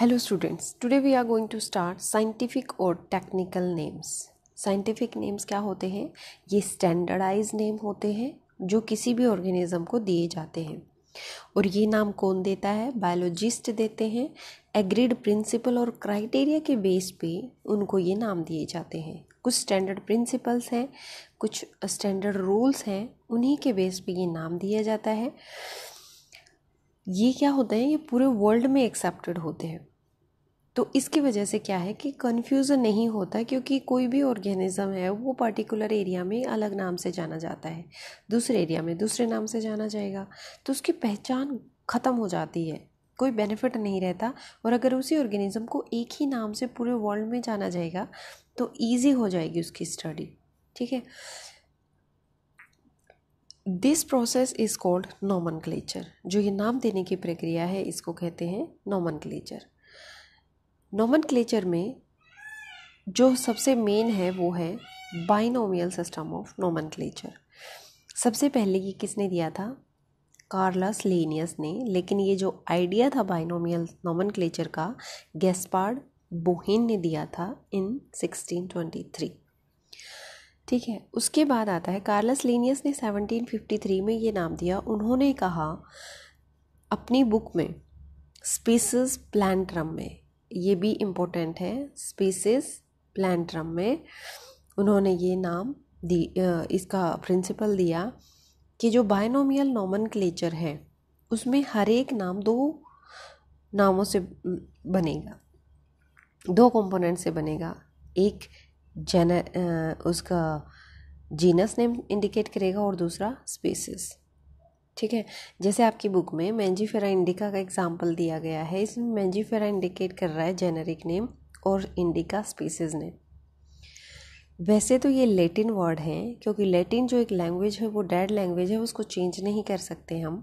hello students today we are going to start scientific और technical names scientific names क्या होते हैं ये स्टैंडर्डाइज नेम होते हैं जो किसी भी ऑर्गेनिज्म को दिए जाते हैं और ये नाम कौन देता है बायोलॉजिस्ट देते हैं एग्रीड प्रिंसिपल और क्राइटेरिया के बेस पे उनको ये नाम दिए जाते हैं कुछ स्टैंडर्ड प्रिंसिपल्स हैं कुछ स्टैंडर्ड रूल्स हैं उन्हीं के बेस पे ये नाम दिया जाता है ये क्या होते हैं ये पूरे वर्ल्ड में एक्सेप्टेड होते हैं तो इसकी वजह से क्या है कि कन्फ्यूज़न नहीं होता क्योंकि कोई भी ऑर्गेनिज़म है वो पर्टिकुलर एरिया में अलग नाम से जाना जाता है दूसरे एरिया में दूसरे नाम से जाना जाएगा तो उसकी पहचान ख़त्म हो जाती है कोई बेनिफिट नहीं रहता और अगर उसी ऑर्गेनिज़म को एक ही नाम से पूरे वर्ल्ड में जाना जाएगा तो ईजी हो जाएगी उसकी स्टडी ठीक है this process is called nomen जो ये नाम देने की प्रक्रिया है इसको कहते हैं नॉमन नॉमन में जो सबसे मेन है वो है बाइनोमियल सिस्टम ऑफ नॉमन सबसे पहले ये किसने दिया था कार्लस लेनियस ने लेकिन ये जो आइडिया था बाइनोमियल नॉमन का गैस्पार्ड बोहिन ने दिया था इन 1623 ठीक है उसके बाद आता है कार्लस लेनियस ने 1753 में ये नाम दिया उन्होंने कहा अपनी बुक में स्पीसीज प्लान्ट्रम में ये भी इम्पोर्टेंट है स्पीसीज प्लान्ट्रम में उन्होंने ये नाम दी इसका प्रिंसिपल दिया कि जो बायनोमियल नॉमन क्लेचर है उसमें हर एक नाम दो नामों से बनेगा दो कंपोनेंट से बनेगा एक जेन उसका जीनस नेम इंडिकेट करेगा और दूसरा स्पेसिस ठीक है जैसे आपकी बुक में मैंजीफेरा इंडिका का एग्जाम्पल दिया गया है इसमें मैंजीफेरा इंडिकेट कर रहा है जेनरिक नेम और इंडिका स्पीसीज नेम वैसे तो ये लेटिन वर्ड हैं क्योंकि लेटिन जो एक लैंग्वेज है वो डेड लैंग्वेज है उसको चेंज नहीं कर सकते हम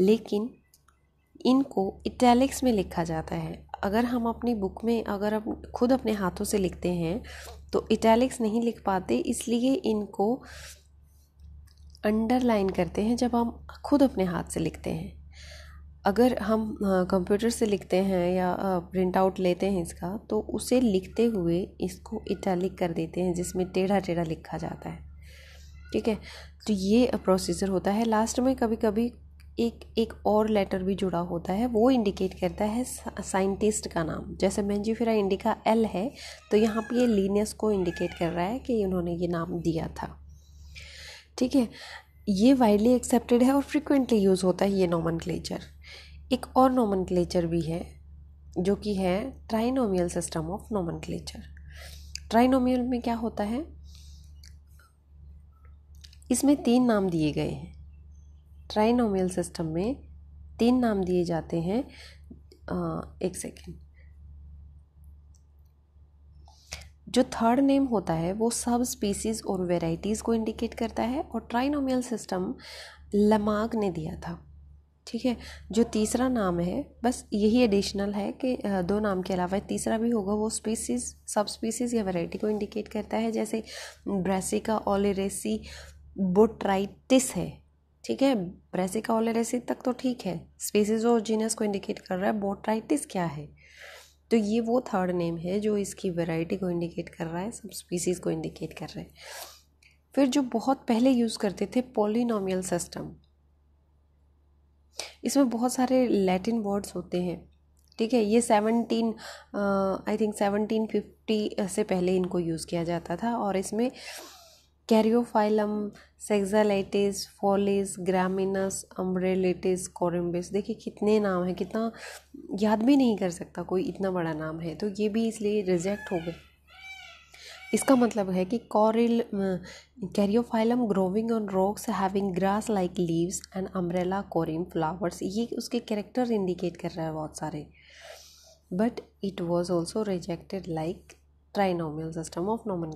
लेकिन इनको इटैलिक्स में लिखा जाता है अगर हम अपनी बुक में अगर अप, खुद अपने हाथों से लिखते हैं तो इटैलिक्स नहीं लिख पाते इसलिए इनको अंडरलाइन करते हैं जब हम खुद अपने हाथ से लिखते हैं अगर हम कंप्यूटर से लिखते हैं या प्रिंट आउट लेते हैं इसका तो उसे लिखते हुए इसको इटैलिक कर देते हैं जिसमें टेढ़ा टेढ़ा लिखा जाता है ठीक है तो ये प्रोसीजर होता है लास्ट में कभी कभी एक एक और लेटर भी जुड़ा होता है वो इंडिकेट करता है साइंटिस्ट का नाम जैसे मैंजीफेरा इंडिका एल है तो यहाँ पे ये लीनियस को इंडिकेट कर रहा है कि इन्होंने ये नाम दिया था ठीक है ये वाइडली एक्सेप्टेड है और फ्रिक्वेंटली यूज़ होता है ये नॉमन एक और नॉमन भी है जो कि है trinomial system of nomen trinomial में क्या होता है इसमें तीन नाम दिए गए हैं ट्राइनोमियल सिस्टम में तीन नाम दिए जाते हैं एक सेकेंड जो थर्ड नेम होता है वो सब स्पीसीज और वेराइटीज़ को इंडिकेट करता है और ट्राइनोमियल सिस्टम लमाग ने दिया था ठीक है जो तीसरा नाम है बस यही एडिशनल है कि दो नाम के अलावा तीसरा भी होगा वो स्पीसीज सब स्पीसीज या वैरायटी को इंडिकेट करता है जैसे ब्रेसिका ओलेरेसी बोट्राइटिस है ठीक है ब्रेसिका ओलेरेसी तक तो ठीक है स्पीसीज और जीनस को इंडिकेट कर रहा है बोट्राइटिस क्या है तो ये वो थर्ड नेम है जो इसकी वैरायटी को इंडिकेट कर रहा है सब स्पीसीज़ को इंडिकेट कर रहा है फिर जो बहुत पहले यूज़ करते थे पॉलिनोमियल सिस्टम इसमें बहुत सारे लैटिन वर्ड्स होते हैं ठीक है ये seventeen I think seventeen fifty से पहले इनको यूज़ किया जाता था और इसमें कैरियोफाइलम सेक्सालाइटिस फॉलिस ग्रामिनस अम्ब्रेलिटिस कोरम्बिस देखिए कितने नाम हैं कितना याद भी नहीं कर सकता कोई इतना बड़ा नाम है तो ये भी इसलिए रिजेक्ट हो गए इसका मतलब है कि कॉरिल caryophyllum growing on rocks having grass like leaves and umbrella corymb flowers ये उसके कैरेक्टर इंडिकेट कर रहा है बहुत सारे but it was also rejected like trinomial system of nomen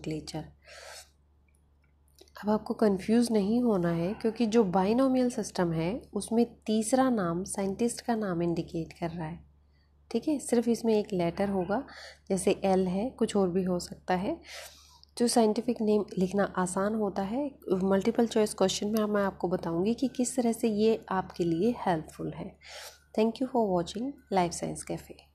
अब आपको कंफ्यूज नहीं होना है क्योंकि जो बाइनोमियल सिस्टम है उसमें तीसरा नाम साइंटिस्ट का नाम इंडिकेट कर रहा है ठीक है सिर्फ इसमें एक लेटर होगा जैसे एल है कुछ और भी हो सकता है जो साइंटिफिक नेम लिखना आसान होता है मल्टीपल चॉइस क्वेश्चन में मैं आपको बताऊंगी कि किस तरह से ये आपके लिए हेल्पफुल है thank you for watching life science cafe